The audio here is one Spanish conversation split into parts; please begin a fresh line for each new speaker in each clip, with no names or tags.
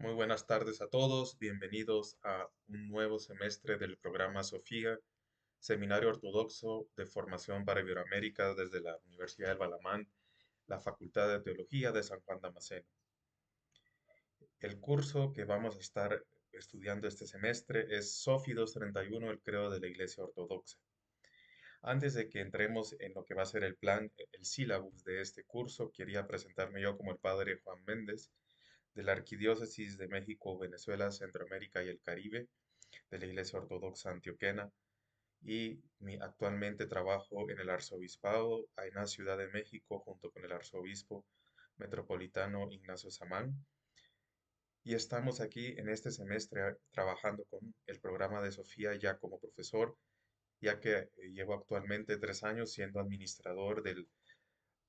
Muy buenas tardes a todos, bienvenidos a un nuevo semestre del programa Sofía, Seminario Ortodoxo de Formación para Iberoamérica desde la Universidad de Balamán, la Facultad de Teología de San Juan Damasceno. El curso que vamos a estar estudiando este semestre es SOFI 231, el Creo de la Iglesia Ortodoxa. Antes de que entremos en lo que va a ser el plan, el sílabus de este curso, quería presentarme yo como el padre Juan Méndez, de la Arquidiócesis de México, Venezuela, Centroamérica y el Caribe, de la Iglesia Ortodoxa Antioquena, y mi, actualmente trabajo en el Arzobispado Aina, Ciudad de México, junto con el Arzobispo Metropolitano Ignacio Samán. Y estamos aquí en este semestre eh, trabajando con el programa de Sofía ya como profesor, ya que eh, llevo actualmente tres años siendo administrador del,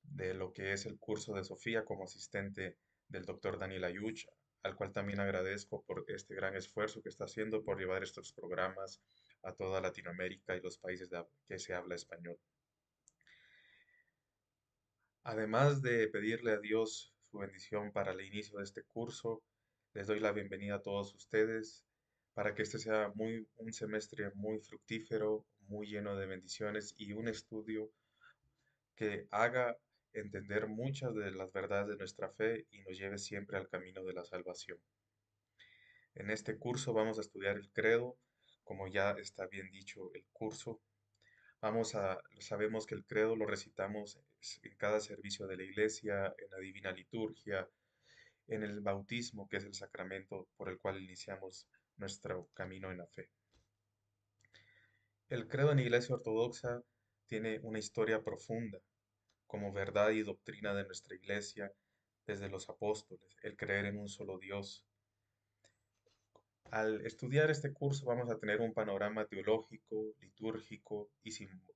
de lo que es el curso de Sofía como asistente del doctor Daniel Ayuch, al cual también agradezco por este gran esfuerzo que está haciendo por llevar estos programas a toda Latinoamérica y los países de, que se habla español. Además de pedirle a Dios su bendición para el inicio de este curso, les doy la bienvenida a todos ustedes para que este sea muy, un semestre muy fructífero, muy lleno de bendiciones y un estudio que haga entender muchas de las verdades de nuestra fe y nos lleve siempre al camino de la salvación. En este curso vamos a estudiar el credo, como ya está bien dicho el curso. Vamos a sabemos que el credo lo recitamos en cada servicio de la iglesia, en la divina liturgia, en el bautismo, que es el sacramento por el cual iniciamos nuestro camino en la fe. El credo en Iglesia Ortodoxa tiene una historia profunda como verdad y doctrina de nuestra iglesia desde los apóstoles, el creer en un solo Dios. Al estudiar este curso vamos a tener un panorama teológico, litúrgico y,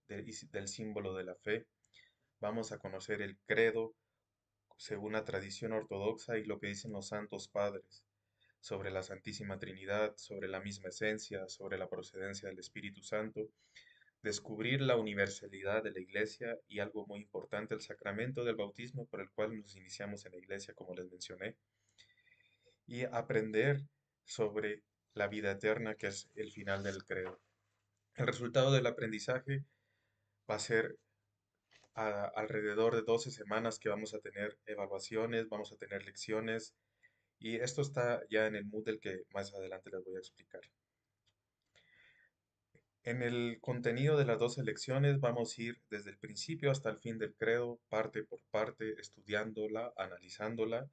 del símbolo de la fe. Vamos a conocer el credo según la tradición ortodoxa y lo que dicen los santos padres sobre la Santísima Trinidad, sobre la misma esencia, sobre la procedencia del Espíritu Santo descubrir la universalidad de la iglesia y algo muy importante, el sacramento del bautismo por el cual nos iniciamos en la iglesia, como les mencioné, y aprender sobre la vida eterna, que es el final del credo. El resultado del aprendizaje va a ser alrededor de 12 semanas que vamos a tener evaluaciones, vamos a tener lecciones, y esto está ya en el Moodle que más adelante les voy a explicar. En el contenido de las dos lecciones vamos a ir desde el principio hasta el fin del credo, parte por parte, estudiándola, analizándola,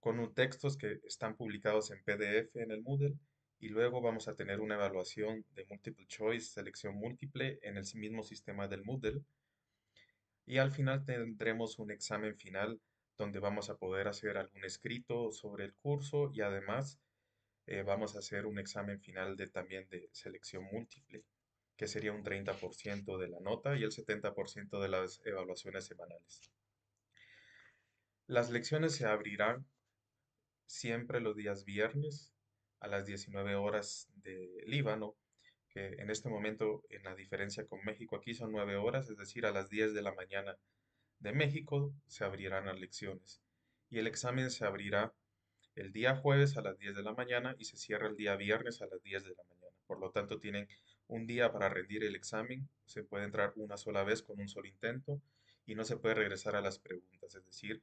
con un textos que están publicados en PDF en el Moodle y luego vamos a tener una evaluación de multiple choice, selección múltiple en el mismo sistema del Moodle y al final tendremos un examen final donde vamos a poder hacer algún escrito sobre el curso y además eh, vamos a hacer un examen final de, también de selección múltiple, que sería un 30% de la nota y el 70% de las evaluaciones semanales. Las lecciones se abrirán siempre los días viernes a las 19 horas de Líbano, que en este momento, en la diferencia con México, aquí son 9 horas, es decir, a las 10 de la mañana de México se abrirán las lecciones y el examen se abrirá el día jueves a las 10 de la mañana y se cierra el día viernes a las 10 de la mañana. Por lo tanto, tienen un día para rendir el examen, se puede entrar una sola vez con un solo intento y no se puede regresar a las preguntas. Es decir,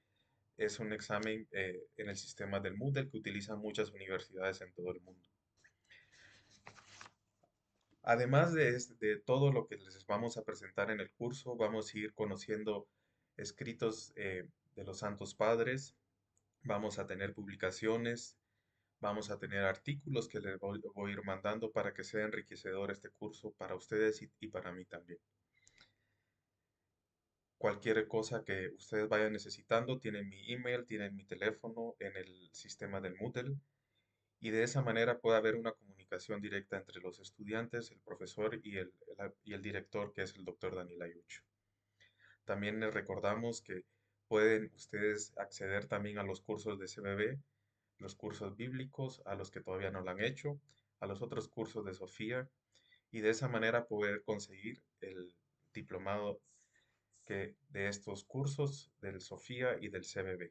es un examen eh, en el sistema del Moodle que utilizan muchas universidades en todo el mundo. Además de, todo lo que les vamos a presentar en el curso, vamos a ir conociendo escritos eh, de los Santos Padres, Vamos a tener publicaciones, vamos a tener artículos que les voy, a ir mandando para que sea enriquecedor este curso para ustedes y, para mí también. Cualquier cosa que ustedes vayan necesitando, tienen mi email, tienen mi teléfono en el sistema del Moodle y de esa manera puede haber una comunicación directa entre los estudiantes, el profesor y el, y el director, que es el doctor Daniel Ayucho. También les recordamos que pueden ustedes acceder también a los cursos de CBB, los cursos bíblicos, a los que todavía no lo han hecho, a los otros cursos de Sofía, y de esa manera poder conseguir el diplomado que, de estos cursos del Sofía y del CBB.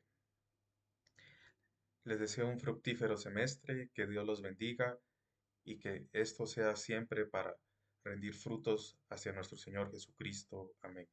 Les deseo un fructífero semestre, que Dios los bendiga y que esto sea siempre para rendir frutos hacia nuestro Señor Jesucristo. Amén.